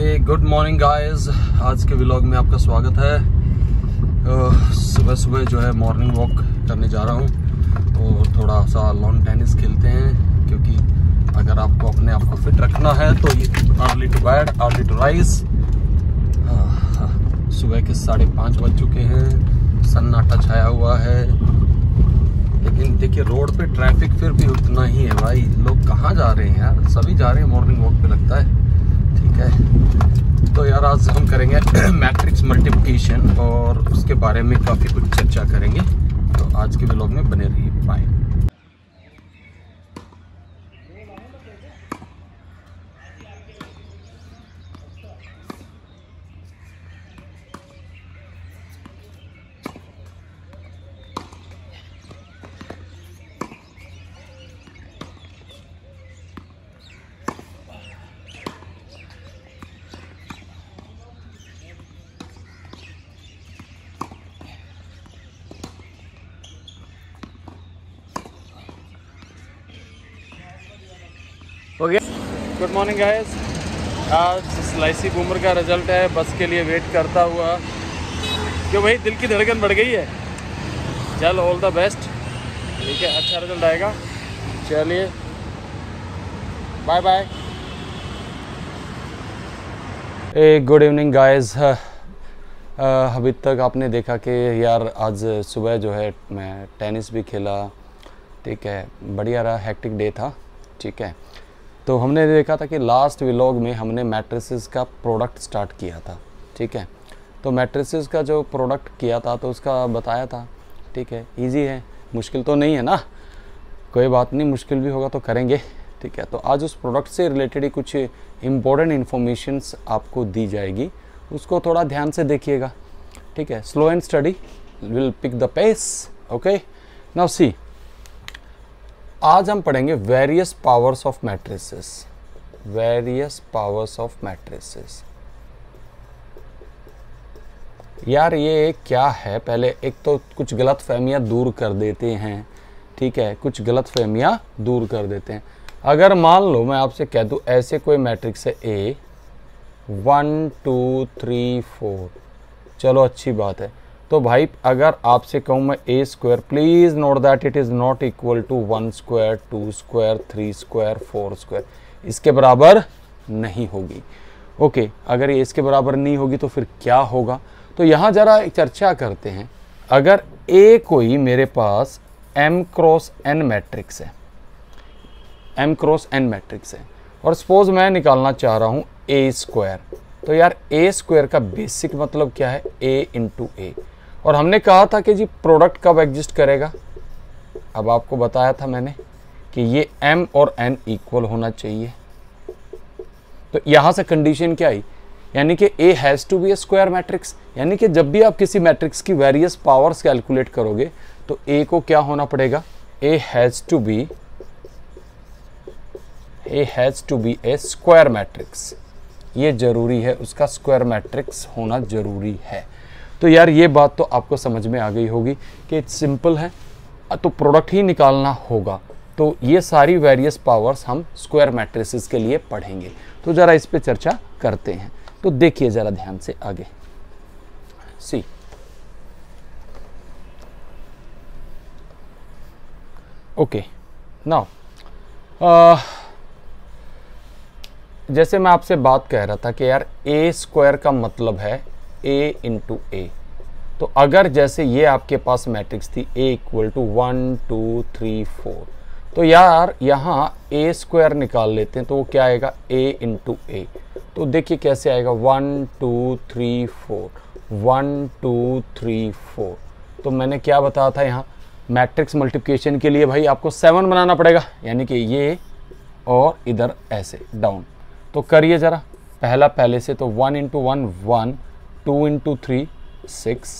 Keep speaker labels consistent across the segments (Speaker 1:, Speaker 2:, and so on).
Speaker 1: A good morning guys आज के vlog में आपका स्वागत है सुबह सुबह जो है मॉर्निंग वॉक करने जा रहा हूँ और थोड़ा सा लॉन टेनिस खेलते हैं क्योंकि अगर आपको अपने आप को फिट रखना है तो ये early to bed early to rise सुबह के साढ़े पाँच बज चुके हैं सन्नाटा छाया हुआ है लेकिन देखिए रोड पे ट्रैफिक फिर भी उतना ही है भाई लोग कहाँ जा रहे हैं यार सभी जा रहे हैं मॉर्निंग वॉक पे लगता है ठीक है तो यार आज हम करेंगे मैट्रिक्स मल्टीप्लिकेशन और उसके बारे में काफ़ी कुछ चर्चा करेंगे तो आज के ब्लॉग में बने रहिए बाय हो गया गुड मॉर्निंग गाइस आज स्लाइसी बूमर का रिजल्ट है बस के लिए वेट करता हुआ क्यों भाई दिल की धड़कन बढ़ गई है चल ऑल द बेस्ट ठीक है अच्छा रिजल्ट आएगा चलिए bye bye a good evening guys अभी तक आपने देखा कि यार आज सुबह जो है मैं टेनिस भी खेला ठीक है बढ़िया रहा हैक्टिक डे था ठीक है तो हमने देखा था कि लास्ट व्लॉग में हमने मैट्रिसेस का प्रोडक्ट स्टार्ट किया था ठीक है तो मैट्रिसेस का जो प्रोडक्ट किया था तो उसका बताया था ठीक है इजी है मुश्किल तो नहीं है ना कोई बात नहीं मुश्किल भी होगा तो करेंगे ठीक है तो आज उस प्रोडक्ट से रिलेटेड ही कुछ इम्पोर्टेंट इन्फॉर्मेशन आपको दी जाएगी उसको थोड़ा ध्यान से देखिएगा ठीक है slow and steady will pick the pace okay now see आज हम पढ़ेंगे various powers of matrices various powers of matrices यार ये क्या है पहले एक तो कुछ गलत फहमियाँ दूर कर देते हैं ठीक है कुछ गलत फहमियाँ दूर कर देते हैं अगर मान लो मैं आपसे कह दूँ ऐसे कोई मैट्रिक्स है A one two three four चलो अच्छी बात है तो भाई अगर आपसे कहूँ मैं A square please note that it is not equal to one square two square three square four square इसके बराबर नहीं होगी ओके okay, अगर ये इसके बराबर नहीं होगी तो फिर क्या होगा तो यहाँ ज़रा एक चर्चा करते हैं अगर ए कोई मेरे पास एम क्रॉस एन मैट्रिक्स है एम क्रॉस एन मैट्रिक्स है और सपोज मैं निकालना चाह रहा हूँ ए स्क्वायर तो यार ए स्क्वायर का बेसिक मतलब क्या है ए इंटू ए और हमने कहा था कि जी प्रोडक्ट कब एग्जिस्ट करेगा अब आपको बताया था मैंने कि ये एम और एन इक्वल होना चाहिए तो यहाँ से कंडीशन क्या आई यानी कि A has to be a square matrix यानी कि जब भी आप किसी मैट्रिक्स की वेरियस पावर्स कैलकुलेट करोगे तो ए को क्या होना पड़ेगा A has to be A has to be a square matrix ये ज़रूरी है उसका स्क्वायर मैट्रिक्स होना ज़रूरी है तो यार ये बात तो आपको समझ में आ गई होगी कि सिंपल है तो प्रोडक्ट ही निकालना होगा तो ये सारी वेरियस पावर्स हम स्क्वायर मैट्रिसेस के लिए पढ़ेंगे तो ज़रा इस पर चर्चा करते हैं तो देखिए ज़रा ध्यान से आगे सी ओके नाउ जैसे मैं आपसे बात कह रहा था कि यार ए स्क्वायर का मतलब है ए इंटू ए तो अगर जैसे ये आपके पास मैट्रिक्स थी A equal to one two three four तो यार यहाँ ए स्क्वायर निकाल लेते हैं तो वो क्या आएगा ए इंटू ए तो देखिए कैसे आएगा one two three four one two three four तो मैंने क्या बताया था यहाँ मैट्रिक्स मल्टीप्लिकेशन के लिए भाई आपको सेवन बनाना पड़ेगा यानी कि ये और इधर ऐसे डाउन तो करिए ज़रा पहला पहले से तो one into one one two into three six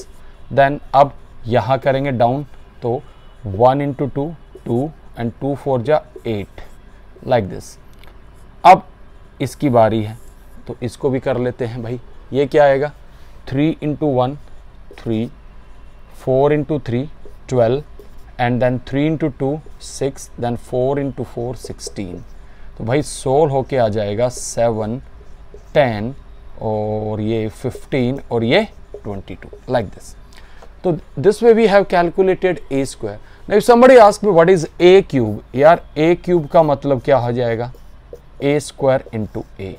Speaker 1: then अब यहाँ करेंगे डाउन तो one into two two and two four जा एट लाइक दिस अब इसकी बारी है तो इसको भी कर लेते हैं भाई ये क्या आएगा three into one three four into three twelve and then three into two six then four into four sixteen तो भाई सोल होके आ जाएगा सेवन टेन और ये 15 और ये 22 लाइक दिस तो this way we have calculated A square now if somebody ask what is A cube यार ए क्यूब का मतलब क्या हो जाएगा ए स्क्वायर इंटू ए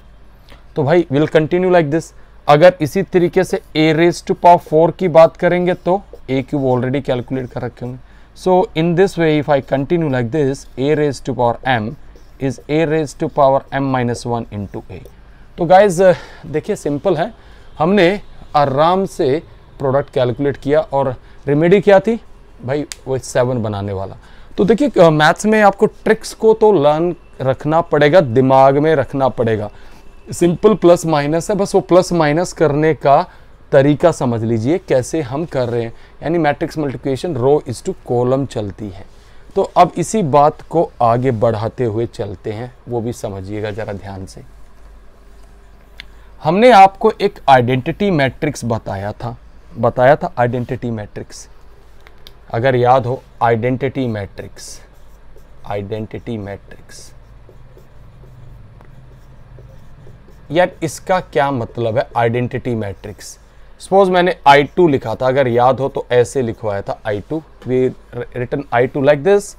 Speaker 1: तो भाई विल कंटिन्यू लाइक दिस अगर इसी तरीके से A raise to power four की बात करेंगे तो ए क्यूब ऑलरेडी कैलकुलेट कर रखे होंगे so in this way if I continue like this A raise to power m is A raise to power m minus one into A तो guys देखिए simple है हमने आराम से प्रोडक्ट कैलकुलेट किया और रेमेडी क्या थी भाई वो सेवन बनाने वाला तो देखिए मैथ्स में आपको ट्रिक्स को तो लर्न रखना पड़ेगा दिमाग में रखना पड़ेगा सिंपल प्लस माइनस है बस वो प्लस माइनस करने का तरीका समझ लीजिए कैसे हम कर रहे हैं यानी matrix multiplication row is to column चलती है तो अब इसी बात को आगे बढ़ाते हुए चलते हैं वो भी समझिएगा ज़रा ध्यान से हमने आपको एक आइडेंटिटी मैट्रिक्स बताया था बताया था आइडेंटिटी मैट्रिक्स अगर याद हो आइडेंटिटी मैट्रिक्स आइडेंटिटी मैट्रिक्स यार इसका क्या मतलब है आइडेंटिटी मैट्रिक्स सपोज मैंने I2 लिखा था अगर याद हो तो ऐसे लिखवाया था I2 to we return I two like this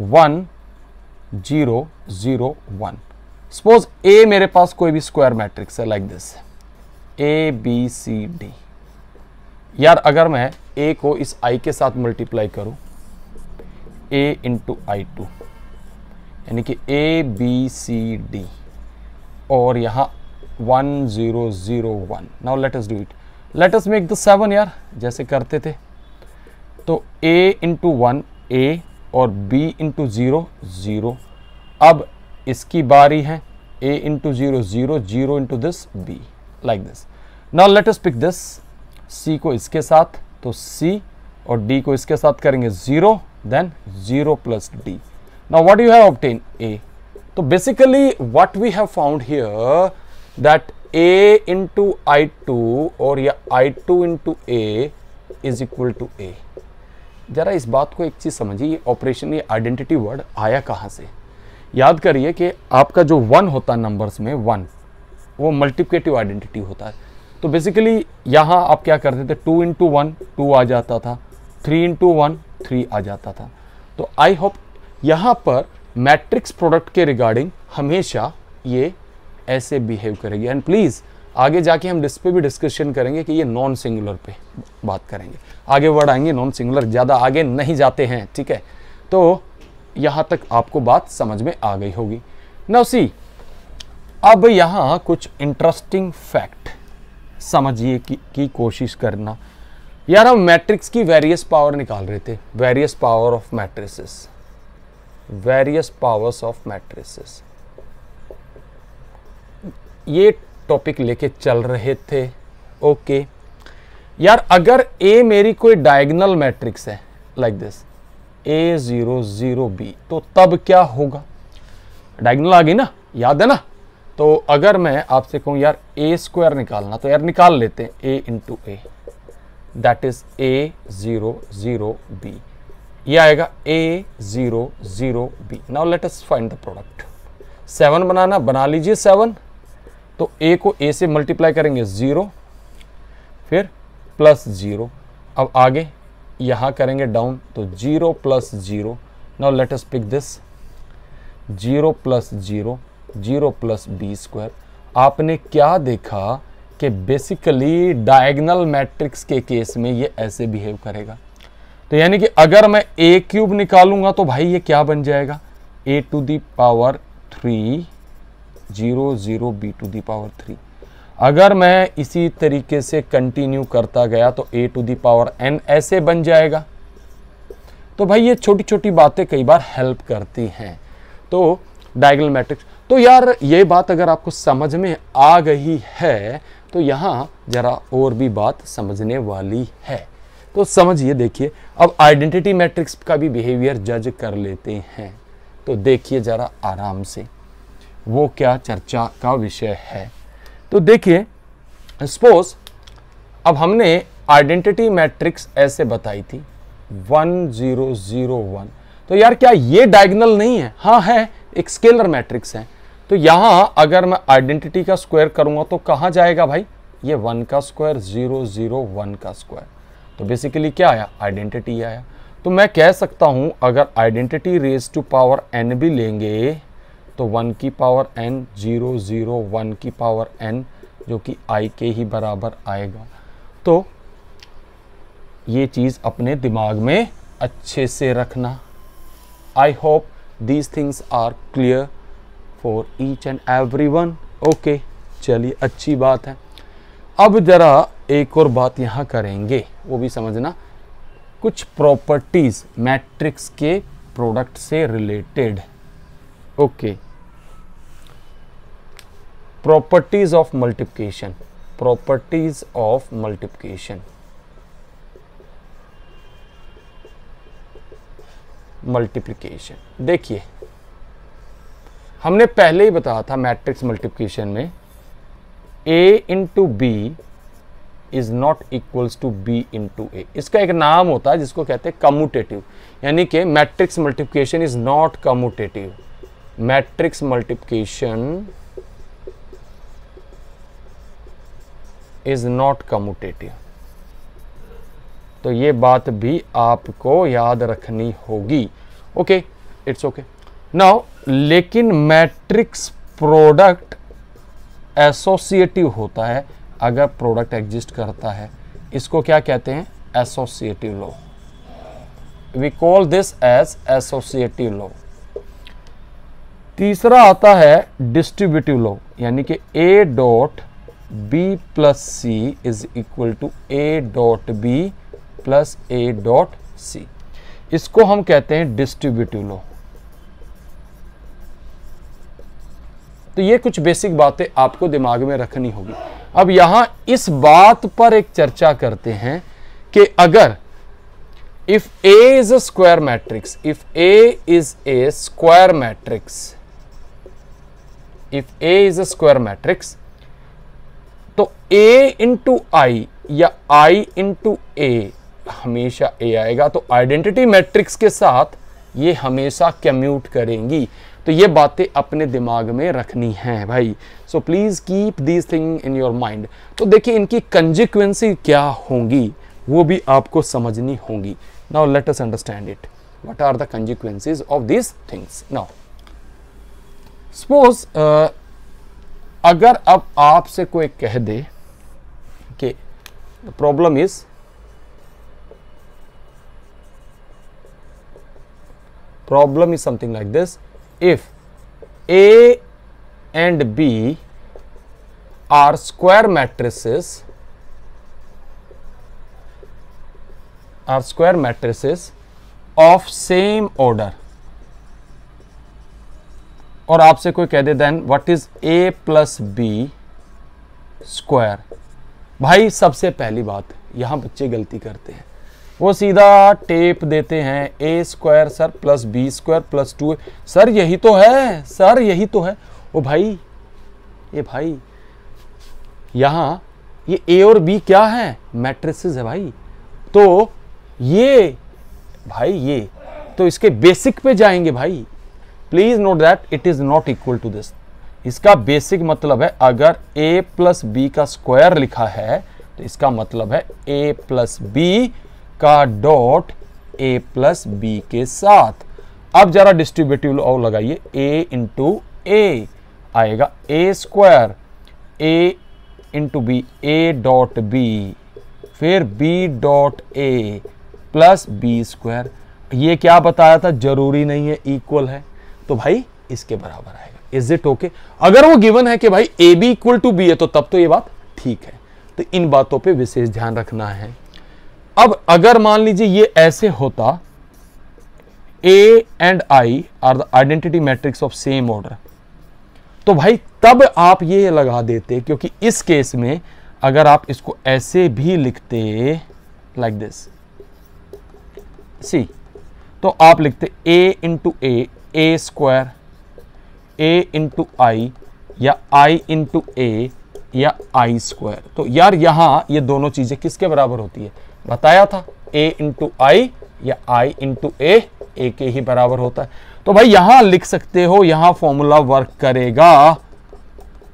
Speaker 1: one zero zero one suppose A मेरे पास कोई भी स्क्वायर मैट्रिक्स है like this A B C D यार अगर मैं ए को इस आई के साथ मल्टीप्लाई करूं ए इंटू आई टू यानी कि ए बी सी डी और यहां one zero zero one now let's do it let's make the seven यार जैसे करते थे तो ए इंटू वन ए और बी इंटू ज़ीरो ज़ीरो अब इसकी बारी है A into zero zero zero into this B like this now let us pick this C को इसके साथ तो सी और डी को इसके साथ करेंगे zero then zero plus D now what you have obtain A तो basically what we have found here that A into I two और या I two into A is equal to A जरा इस बात को एक चीज समझिए ऑपरेशन ये आइडेंटिटी वर्ड आया कहाँ से याद करिए कि आपका जो वन होता है नंबर्स में वन वो मल्टीप्लेटिव आइडेंटिटी होता है तो बेसिकली यहाँ आप क्या करते थे टू इंटू वन टू आ जाता था थ्री इंटू वन थ्री आ जाता था तो आई होप यहाँ पर मैट्रिक्स प्रोडक्ट के रिगार्डिंग हमेशा ये ऐसे बिहेव करेगी एंड प्लीज़ आगे जाके हम डिस्पे भी डिस्कशन करेंगे कि ये नॉन सिंगुलर पे बात करेंगे आगे वर्ड आएंगे नॉन सिंगुलर ज़्यादा आगे नहीं जाते हैं ठीक है तो यहां तक आपको बात समझ में आ गई होगी नव सी अब यहां कुछ इंटरेस्टिंग फैक्ट समझिए की, की कोशिश करना यार हम मैट्रिक्स की वेरियस पावर निकाल रहे थे various power of matrices various powers of matrices ये टॉपिक लेके चल रहे थे ओके यार अगर ए मेरी कोई डायगनल मैट्रिक्स है like like this A zero zero B तो तब क्या होगा डायगनल आ गई ना याद है ना तो अगर मैं आपसे कहूँ यार ए स्क्वायर निकालना तो यार निकाल लेते हैं A into A that is A zero zero B ये आएगा A zero zero B now let us find the product seven बनाना बना लीजिए सेवन तो ए को ए से मल्टीप्लाई करेंगे ज़ीरो फिर प्लस ज़ीरो अब आगे यहां करेंगे डाउन तो zero plus zero now let us pick this zero plus zero zero plus B square आपने क्या देखा कि बेसिकली डायगनल मैट्रिक्स के केस में ये ऐसे बिहेव करेगा तो यानी कि अगर मैं ए क्यूब निकालूंगा तो भाई ये क्या बन जाएगा A to the power three zero zero B to the power three अगर मैं इसी तरीके से कंटिन्यू करता गया तो A to the power n ऐसे बन जाएगा तो भाई ये छोटी छोटी बातें कई बार हेल्प करती हैं तो डायगल मैट्रिक्स तो यार ये बात अगर आपको समझ में आ गई है तो यहाँ ज़रा और भी बात समझने वाली है तो समझिए देखिए अब आइडेंटिटी मैट्रिक्स का भी बिहेवियर जज कर लेते हैं तो देखिए ज़रा आराम से वो क्या चर्चा का विषय है तो देखिए सपोज अब हमने आइडेंटिटी मैट्रिक्स ऐसे बताई थी वन जीरो जीरो वन तो यार क्या ये डायगनल नहीं है हाँ है एक स्केलर मैट्रिक्स है तो यहाँ अगर मैं आइडेंटिटी का स्क्वायर करूँगा तो कहाँ जाएगा भाई ये वन का स्क्वायर जीरो जीरो वन का स्क्वायर तो बेसिकली क्या आया आइडेंटिटी आया तो मैं कह सकता हूँ अगर identity raise to power n भी लेंगे तो वन की power n zero zero one की पावर एन जो कि आई के ही बराबर आएगा तो ये चीज़ अपने दिमाग में अच्छे से रखना I hope these things are clear for each and every one okay चलिए अच्छी बात है अब ज़रा एक और बात यहाँ करेंगे वो भी समझना कुछ प्रॉपर्टीज़ मैट्रिक्स के प्रोडक्ट से related okay okay. Properties of multiplication properties of multiplication multiplication देखिए हमने पहले ही बताया था मैट्रिक्स मल्टीप्लीकेशन में A into B is not equals to B into A इसका एक नाम होता है जिसको कहते हैं कम्यूटेटिव यानी कि matrix multiplication is not commutative matrix multiplication is not commutative तो ये बात भी आपको याद रखनी होगी ओके इट्स ओके नाउ लेकिन मैट्रिक्स प्रोडक्ट एसोसिएटिव होता है अगर प्रोडक्ट एग्जिस्ट करता है इसको क्या कहते हैं associative law we call this as associative law तीसरा आता है डिस्ट्रीब्यूटिव लॉ यानी कि A dot B plus C is equal to A dot B plus A dot C इसको हम कहते हैं डिस्ट्रीब्यूटिव लॉ तो ये कुछ बेसिक बातें आपको दिमाग में रखनी होगी अब यहां इस बात पर एक चर्चा करते हैं कि अगर if A is a square matrix if A is a square matrix if A is a square matrix तो ए इंटू आई या आई इंटू ए हमेशा ए आएगा तो आइडेंटिटी मैट्रिक्स के साथ ये हमेशा कम्यूट करेंगी तो ये बातें अपने दिमाग में रखनी हैं भाई so please keep these thing in your mind तो देखिए इनकी कंजिक्वेंसी क्या होंगी वो भी आपको समझनी होगी now let us understand it what are the consequences of this things now suppose अगर अब आपसे कोई कह दे कि problem is problem is something like this if A and B are square matrices are square matrices of same order और आपसे कोई कह दे then what is A plus B square भाई सबसे पहली बात यहां बच्चे गलती करते हैं वो सीधा टेप देते हैं A square sir plus B square plus two sir यही तो है सर यही तो है ओ भाई ये भाई यहाँ ये ए और बी क्या है मैट्रिसेस है भाई तो ये भाई ये तो इसके बेसिक पे जाएंगे भाई please note that it is not equal to this इसका बेसिक मतलब है अगर ए प्लस बी का स्क्वायर लिखा है तो इसका मतलब है ए प्लस बी का डॉट ए प्लस बी के साथ अब जरा डिस्ट्रीब्यूटिव और लगाइए ए इंटू ए आएगा A square A into B A dot B फिर B dot A plus B square ये क्या बताया था जरूरी नहीं है इक्वल है तो भाई इसके बराबर आएगा इज इट ओके अगर वो गिवन है कि भाई A B equal to B है तो तब तो ये बात ठीक है तो इन बातों पे विशेष ध्यान रखना है अब अगर मान लीजिए ये ऐसे होता A and I are the identity matrix of same order तो भाई तब आप ये लगा देते क्योंकि इस केस में अगर आप इसको ऐसे भी लिखते लाइक दिस सी तो आप लिखते A into A A square A into I या आई इंटू ए या आई स्क्वायर तो यार यहाँ ये दोनों चीज़ें किसके बराबर होती है बताया था ए इंटू आई या आई इंटू ए ए के ही बराबर होता है तो भाई यहाँ लिख सकते हो यहाँ फॉर्मूला वर्क करेगा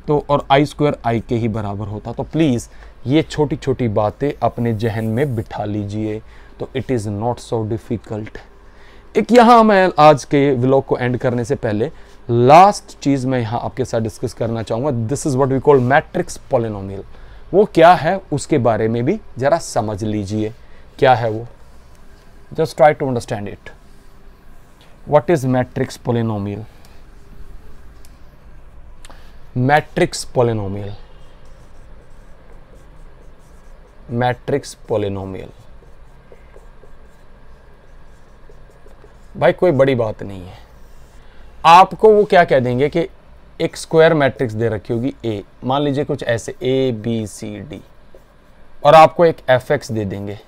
Speaker 1: तो और आई स्क्वायर आई के ही बराबर होता तो प्लीज़ ये छोटी छोटी बातें अपने जहन में बिठा लीजिए तो it is not so difficult एक यहां मैं आज के व्लॉग को एंड करने से पहले लास्ट चीज़ मैं यहां आपके साथ डिस्कस करना चाहूंगा this is what we call matrix polynomial वो क्या है उसके बारे में भी ज़रा समझ लीजिए क्या है वो just try to understand it what is matrix polynomial matrix polynomial matrix polynomial भाई कोई बड़ी बात नहीं है आपको वो क्या कह देंगे कि एक स्क्वायर मैट्रिक्स दे रखी होगी ए मान लीजिए कुछ ऐसे ए बी सी डी और आपको एक एफ एक्स दे देंगे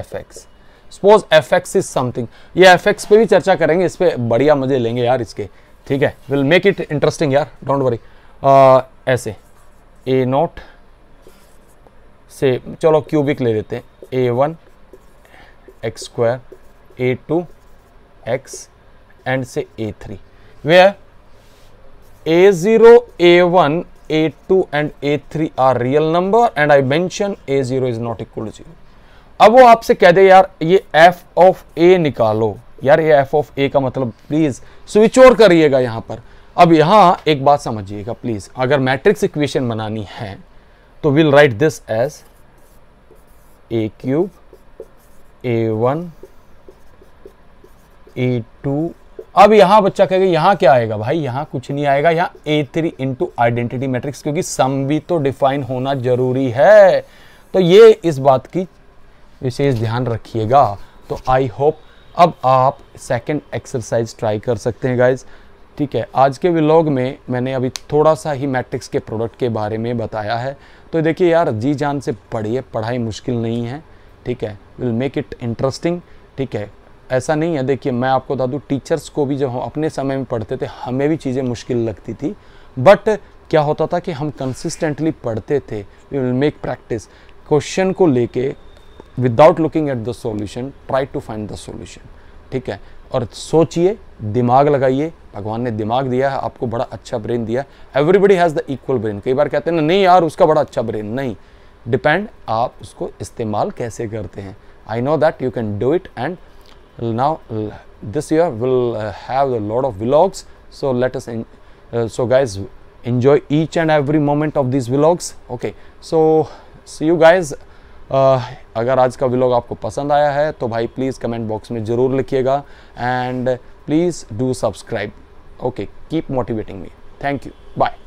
Speaker 1: f x suppose f x is something ये एफ एक्स पे भी चर्चा करेंगे इस पर बढ़िया मजे लेंगे यार इसके ठीक है विल मेक इट इंटरेस्टिंग यार डोंट वरी ऐसे ए नॉट से चलो क्यूबिक ले लेते हैं A one x square A two x and say a3 where a0 a1 a2 and a3 are real number and I mention a0 is not equal to 0 अब वो आपसे कह दे यार ये f ऑफ a निकालो यार ये f ऑफ a का मतलब प्लीज स्विच ओवर करिएगा यहां पर अब यहां एक बात समझिएगा प्लीज अगर मैट्रिक्स इक्वेशन बनानी है तो will write this as A cube A one A two अब यहाँ बच्चा कहेगा यहाँ क्या आएगा भाई यहाँ कुछ नहीं आएगा यहाँ A three into identity matrix क्योंकि सम भी तो डिफाइन होना जरूरी है तो ये इस बात की विशेष ध्यान रखिएगा तो आई होप अब आप सेकंड एक्सरसाइज ट्राई कर सकते हैं गाइज ठीक है आज के व्लॉग में मैंने अभी थोड़ा सा ही मैट्रिक्स के प्रोडक्ट के बारे में बताया है तो देखिए यार जी जान से पढ़िए पढ़ाई मुश्किल नहीं है ठीक है विल मेक इट इंटरेस्टिंग ठीक है ऐसा नहीं है देखिए मैं आपको बता दूँ टीचर्स को भी जब हम अपने समय में पढ़ते थे हमें भी चीज़ें मुश्किल लगती थी बट क्या होता था कि हम कंसिस्टेंटली पढ़ते थे we will make practice question को लेके without looking at the solution try to find the solution ठीक है और सोचिए दिमाग लगाइए भगवान ने दिमाग दिया है आपको बड़ा अच्छा ब्रेन दिया है everybody has the equal brain कई बार कहते हैं ना नहीं यार उसका बड़ा अच्छा ब्रेन नहीं डिपेंड आप उसको इस्तेमाल कैसे करते हैं I know that you can do it and now this year we'll have a lot of vlogs so let us in, uh, so guys enjoy each and every moment of these vlogs okay so see you guys Uh, अगर आज का vlog आपको पसंद आया है तो भाई please comment box में ज़रूर लिखिएगा and please do subscribe okay keep motivating me thank you bye